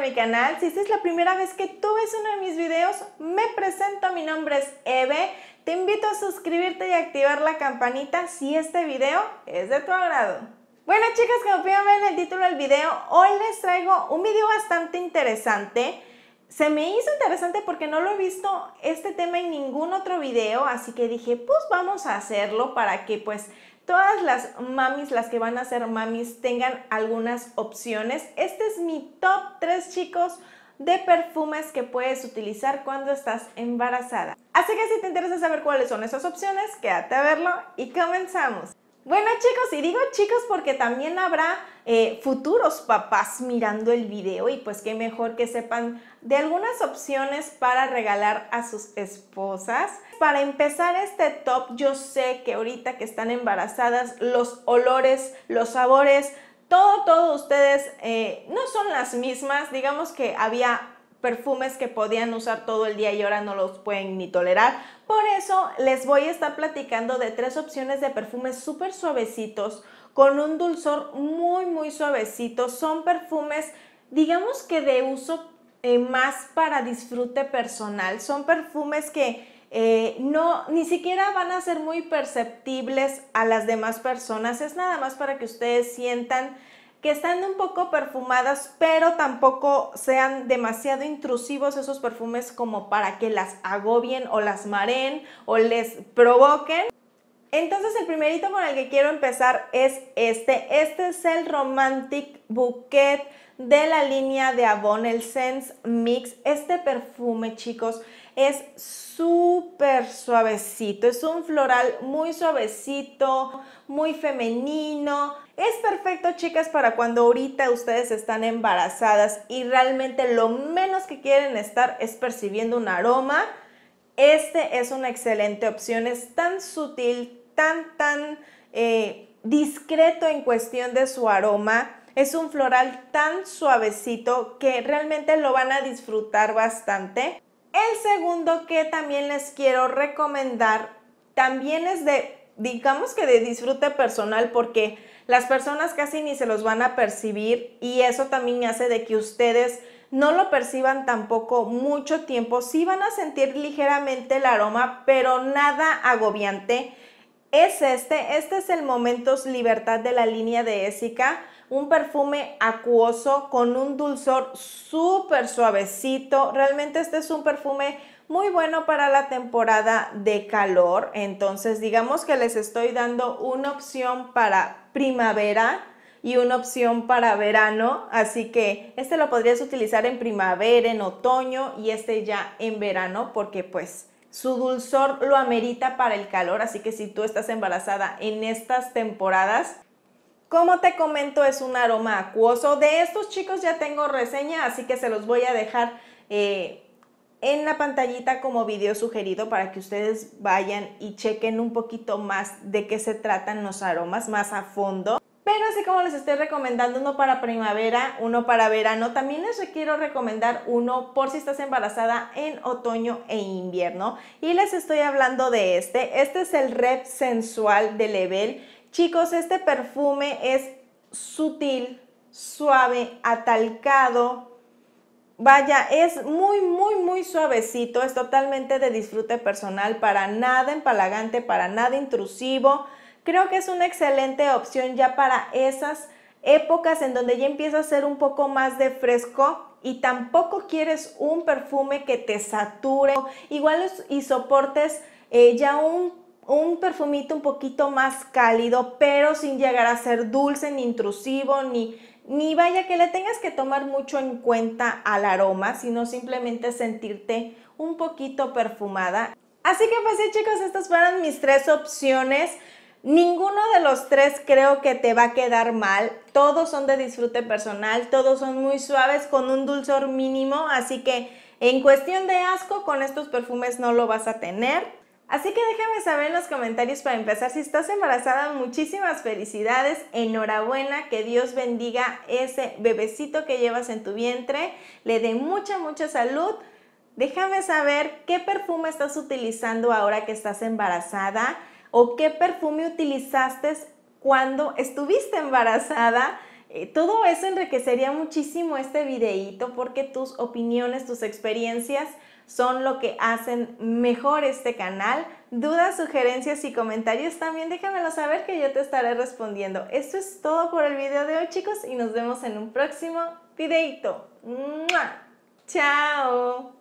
mi canal. Si es la primera vez que tú ves uno de mis videos, me presento, mi nombre es Eve. Te invito a suscribirte y activar la campanita si este video es de tu agrado. Bueno chicas, como pueden en el título del video, hoy les traigo un video bastante interesante. Se me hizo interesante porque no lo he visto este tema en ningún otro video, así que dije, pues vamos a hacerlo para que pues todas las mamis, las que van a ser mamis, tengan algunas opciones. Este es mi top 3, chicos, de perfumes que puedes utilizar cuando estás embarazada. Así que si te interesa saber cuáles son esas opciones, quédate a verlo y comenzamos. Bueno chicos, y digo chicos porque también habrá eh, futuros papás mirando el video y pues qué mejor que sepan de algunas opciones para regalar a sus esposas. Para empezar este top, yo sé que ahorita que están embarazadas, los olores, los sabores, todo, todo ustedes eh, no son las mismas. Digamos que había perfumes que podían usar todo el día y ahora no los pueden ni tolerar. Por eso les voy a estar platicando de tres opciones de perfumes súper suavecitos, con un dulzor muy, muy suavecito. Son perfumes, digamos que de uso eh, más para disfrute personal. Son perfumes que... Eh, no, ni siquiera van a ser muy perceptibles a las demás personas. Es nada más para que ustedes sientan que están un poco perfumadas, pero tampoco sean demasiado intrusivos esos perfumes como para que las agobien o las mareen o les provoquen. Entonces el primerito con el que quiero empezar es este. Este es el Romantic Bouquet de la línea de Avon, el Sense Mix. Este perfume, chicos, es súper suavecito, es un floral muy suavecito, muy femenino. Es perfecto, chicas, para cuando ahorita ustedes están embarazadas y realmente lo menos que quieren estar es percibiendo un aroma. Este es una excelente opción, es tan sutil, tan, tan eh, discreto en cuestión de su aroma. Es un floral tan suavecito que realmente lo van a disfrutar bastante. El segundo que también les quiero recomendar también es de, digamos que de disfrute personal porque las personas casi ni se los van a percibir y eso también hace de que ustedes no lo perciban tampoco mucho tiempo. Sí van a sentir ligeramente el aroma, pero nada agobiante. Es este, este es el Momentos Libertad de la línea de Ésica un perfume acuoso con un dulzor súper suavecito. Realmente este es un perfume muy bueno para la temporada de calor. Entonces digamos que les estoy dando una opción para primavera y una opción para verano, así que este lo podrías utilizar en primavera, en otoño y este ya en verano porque pues su dulzor lo amerita para el calor, así que si tú estás embarazada en estas temporadas, como te comento, es un aroma acuoso. De estos chicos ya tengo reseña, así que se los voy a dejar eh, en la pantallita como video sugerido para que ustedes vayan y chequen un poquito más de qué se tratan los aromas más a fondo. Pero así como les estoy recomendando uno para primavera, uno para verano, también les quiero recomendar uno por si estás embarazada en otoño e invierno. Y les estoy hablando de este. Este es el Rep Sensual de Level. Chicos, este perfume es sutil, suave, atalcado. Vaya, es muy, muy, muy suavecito, es totalmente de disfrute personal, para nada empalagante, para nada intrusivo. Creo que es una excelente opción ya para esas épocas en donde ya empieza a ser un poco más de fresco y tampoco quieres un perfume que te sature. Igual y soportes eh, ya un perfumito un poquito más cálido, pero sin llegar a ser dulce ni intrusivo, ni, ni vaya que le tengas que tomar mucho en cuenta al aroma, sino simplemente sentirte un poquito perfumada. Así que pues sí chicos, estas fueron mis tres opciones. Ninguno de los tres creo que te va a quedar mal. Todos son de disfrute personal, todos son muy suaves con un dulzor mínimo, así que en cuestión de asco con estos perfumes no lo vas a tener. Así que déjame saber en los comentarios para empezar si estás embarazada. Muchísimas felicidades, enhorabuena, que Dios bendiga ese bebecito que llevas en tu vientre, le dé mucha, mucha salud. Déjame saber qué perfume estás utilizando ahora que estás embarazada o qué perfume utilizaste cuando estuviste embarazada. Eh, todo eso enriquecería muchísimo este videíto porque tus opiniones, tus experiencias son lo que hacen mejor este canal. Dudas, sugerencias y comentarios también déjamelo saber que yo te estaré respondiendo. Esto es todo por el video de hoy chicos y nos vemos en un próximo videito. ¡Chao!